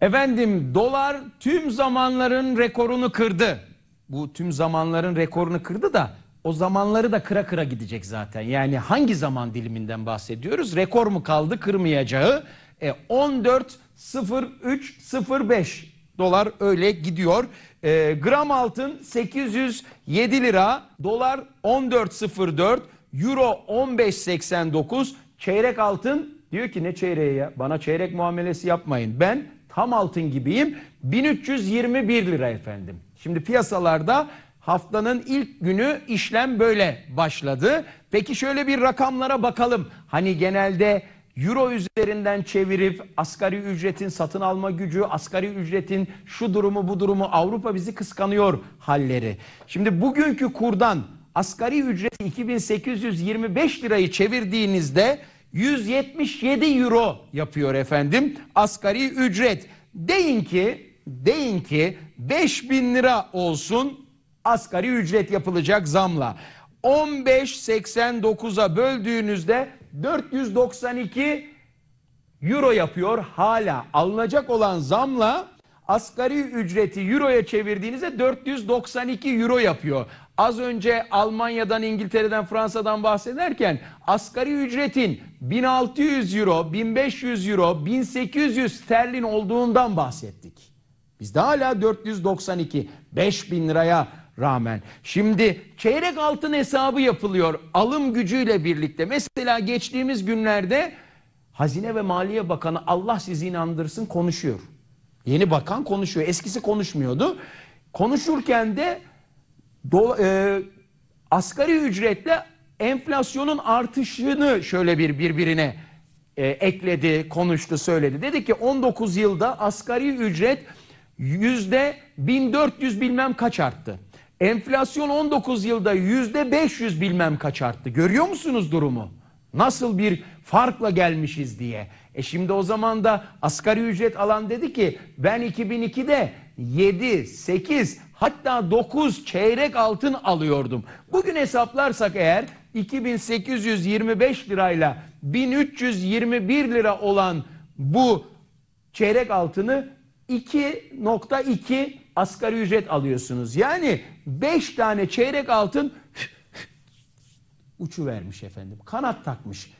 Efendim dolar tüm zamanların rekorunu kırdı. Bu tüm zamanların rekorunu kırdı da o zamanları da kıra kıra gidecek zaten. Yani hangi zaman diliminden bahsediyoruz? Rekor mu kaldı kırmayacağı? E, 14.03.05 dolar öyle gidiyor. E, gram altın 807 lira, dolar 14.04, euro 15.89, çeyrek altın diyor ki ne çeyreği ya bana çeyrek muamelesi yapmayın. Ben tam altın gibiyim. 1321 lira efendim. Şimdi piyasalarda haftanın ilk günü işlem böyle başladı. Peki şöyle bir rakamlara bakalım. Hani genelde euro üzerinden çevirip asgari ücretin satın alma gücü, asgari ücretin şu durumu bu durumu Avrupa bizi kıskanıyor halleri. Şimdi bugünkü kurdan asgari ücret 2825 lirayı çevirdiğinizde 177 euro yapıyor efendim asgari ücret. Deyin ki deyin ki 5000 lira olsun asgari ücret yapılacak zamla. 15.89'a böldüğünüzde 492 euro yapıyor hala alınacak olan zamla asgari ücreti euroya çevirdiğinizde 492 euro yapıyor. Az önce Almanya'dan, İngiltere'den, Fransa'dan bahsederken asgari ücretin 1600 euro, 1500 euro, 1800 sterlin olduğundan bahsettik. Biz Bizde hala 492, 5000 liraya rağmen. Şimdi çeyrek altın hesabı yapılıyor alım gücüyle birlikte. Mesela geçtiğimiz günlerde Hazine ve Maliye Bakanı Allah sizi inandırsın konuşuyor. Yeni bakan konuşuyor. Eskisi konuşmuyordu. Konuşurken de do, e, asgari ücretle enflasyonun artışını şöyle bir birbirine e, ekledi, konuştu, söyledi. Dedi ki 19 yılda asgari ücret yüzde 1400 bilmem kaç arttı. Enflasyon 19 yılda yüzde 500 bilmem kaç arttı. Görüyor musunuz durumu? Nasıl bir farkla gelmişiz diye. E şimdi o zaman da asgari ücret alan dedi ki ben 2002'de 7, 8 hatta 9 çeyrek altın alıyordum. Bugün hesaplarsak eğer 2825 lirayla 1321 lira olan bu çeyrek altını 2.2 asgari ücret alıyorsunuz. Yani 5 tane çeyrek altın uçu vermiş efendim. Kanat takmış.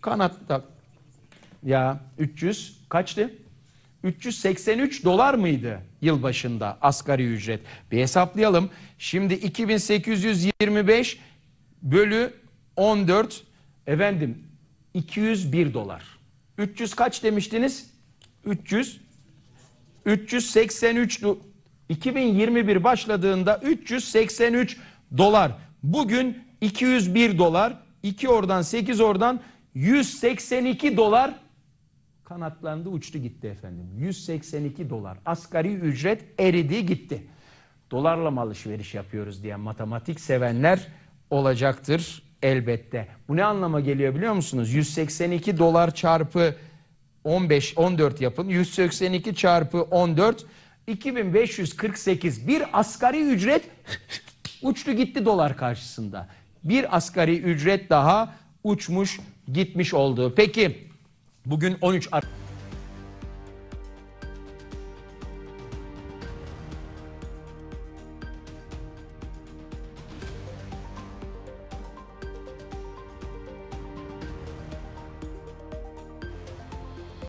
Kanat tak. Ya 300 kaçtı? 383 dolar mıydı yıl başında asgari ücret? Bir hesaplayalım. Şimdi 2825 bölü 14 efendim 201 dolar. 300 kaç demiştiniz? 300 383 2021 başladığında 383 dolar. Bugün 201 dolar, 2 oradan 8 oradan 182 dolar kanatlandı uçtu gitti efendim. 182 dolar asgari ücret eridi gitti. Dolarla mı alışveriş yapıyoruz diye matematik sevenler olacaktır elbette. Bu ne anlama geliyor biliyor musunuz? 182 dolar çarpı 15 14 yapın. 182 çarpı 14 2548 bir asgari ücret uçtu gitti dolar karşısında bir asgari ücret daha uçmuş gitmiş oldu. Peki bugün 13 Aralık.